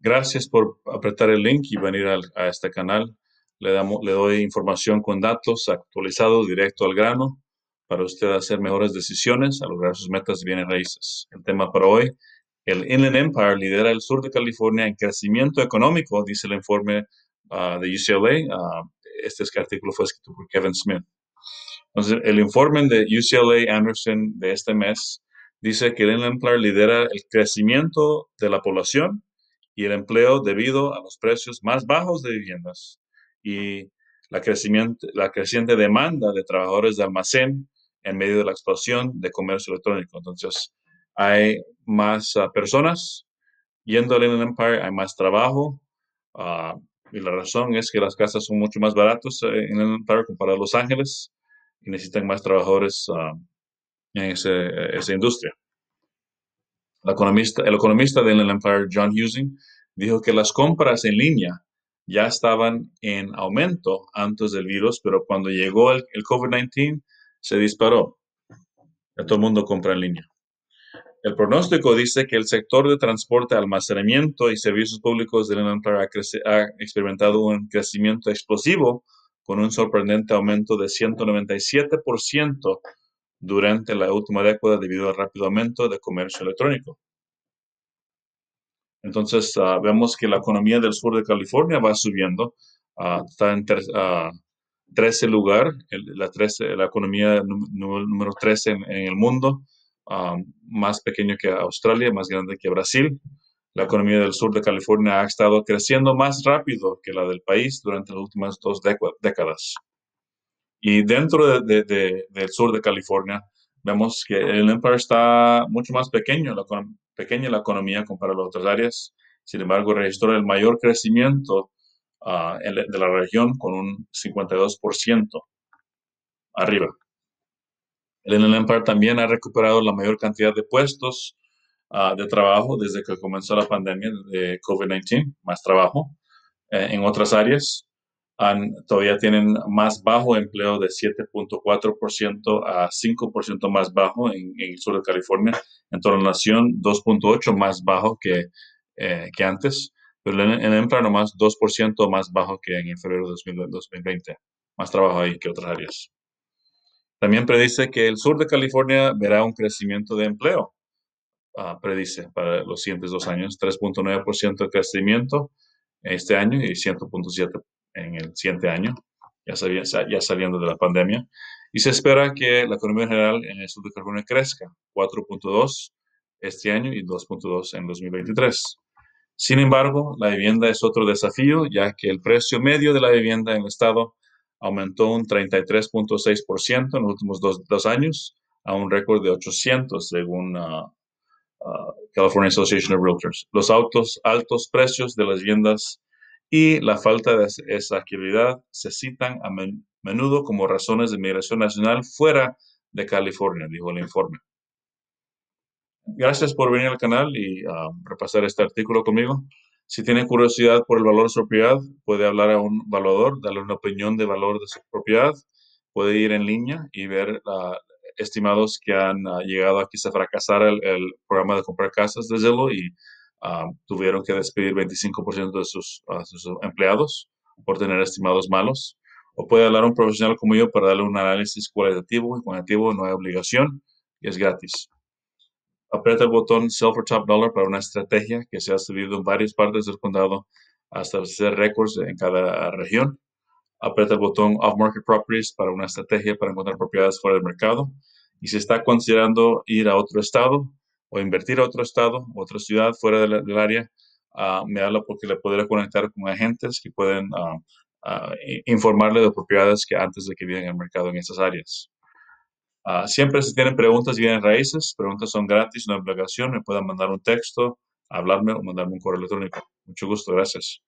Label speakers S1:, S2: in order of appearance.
S1: Gracias por apretar el link y venir a este canal. Le, damos, le doy información con datos actualizados directo al grano para usted hacer mejores decisiones a lograr sus metas bien bienes raíces. El tema para hoy, el Inland Empire lidera el sur de California en crecimiento económico, dice el informe ah, de UCLA. Ah, este este, este artículo fue escrito por Kevin Smith. Entonces, el informe de UCLA Anderson de este mes dice que el Empire lidera el crecimiento de la población y el empleo debido a los precios más bajos de viviendas y la, crecimiento, la creciente demanda de trabajadores de almacén en medio de la explosión de comercio electrónico. Entonces, hay más ah, personas yendo al Empire, hay más trabajo. Ah, y la razón es que las casas son mucho más baratas eh, en el Empire comparado a Los Ángeles y necesitan más trabajadores ah, esa industria. El economista, el economista del Empire, John Husing, dijo que las compras en línea ya estaban en aumento antes del virus, pero cuando llegó el, COVID-19 se disparó. todo el mundo compra en línea. El pronóstico dice que el sector de transporte, almacenamiento y servicios públicos del Empire ha experimentado un crecimiento explosivo con un sorprendente aumento de 197% durante la última década debido al rápido aumento de comercio electrónico. Entonces, ah, vemos que la economía del sur de California va subiendo. Ah, está en 13 ah, lugar, la, 13, la, economía número 13 en, el mundo, más pequeño que Australia, más grande que Brasil. La economía del sur de California ha estado creciendo más rápido que la del país durante las últimas dos décadas. Y dentro del sur de California, vemos que el Empire está mucho más pequeño, la, pequeña la economía comparado a otras áreas. Sin embargo, registró el mayor crecimiento ah, de la región con un 52% arriba. El Empire también ha recuperado la mayor cantidad de puestos ah, de trabajo desde que comenzó la pandemia de COVID-19, más trabajo eh, en otras áreas todavía tienen más bajo empleo de 7.4% a 5% más bajo en, el sur de California, en toda la nación 2.8% más bajo que, eh, que antes, pero en, en empleo nomás 2% más bajo que en febrero de 2020. Más trabajo ahí que otras áreas. También predice que el sur de California verá un crecimiento de empleo, ah, predice para los siguientes dos años, 3.9% de crecimiento este año y 100.7% en el siguiente año, ya, sabía, ya saliendo de la pandemia. Y se espera que la economía general en el sur de California crezca 4.2 este año y 2.2 en 2023. Sin embargo, la vivienda es otro desafío, ya que el precio medio de la vivienda en el estado aumentó un 33.6% en los últimos dos, años a un récord de 800 según ah, ah, California Association of Realtors. Los autos altos precios de las viviendas y la falta de esa actividad se citan a menudo como razones de migración nacional fuera de California, dijo el informe. Gracias por venir al canal y um, repasar este artículo conmigo. Si tiene curiosidad por el valor de su propiedad, puede hablar a un valuador, darle una opinión de valor de su propiedad, puede ir en línea y ver ah, estimados que han ah, llegado aquí a fracasar el, el programa de comprar casas, desde luego, y Ah, tuvieron que despedir 25% de sus, empleados por tener estimados malos. O puede hablar un profesional como yo para darle un análisis cualitativo y cuantitativo, no hay obligación y es gratis. Aprieta el botón Silver Top Dollar para una estrategia que se ha subido en varias partes del condado hasta hacer récords en cada región. Aprieta el botón Off Market Properties para una estrategia para encontrar propiedades fuera del mercado. Y se está considerando ir a otro estado, o invertir a otro estado, otra ciudad fuera del, área, ah, me habla porque le podré conectar con agentes que pueden ah, ah, informarle de propiedades que antes de que vienen al mercado en esas áreas. siempre si tienen preguntas y vienen raíces, preguntas son gratis, no obligación, me pueden mandar un texto, hablarme o mandarme un correo electrónico. Mucho gusto, gracias.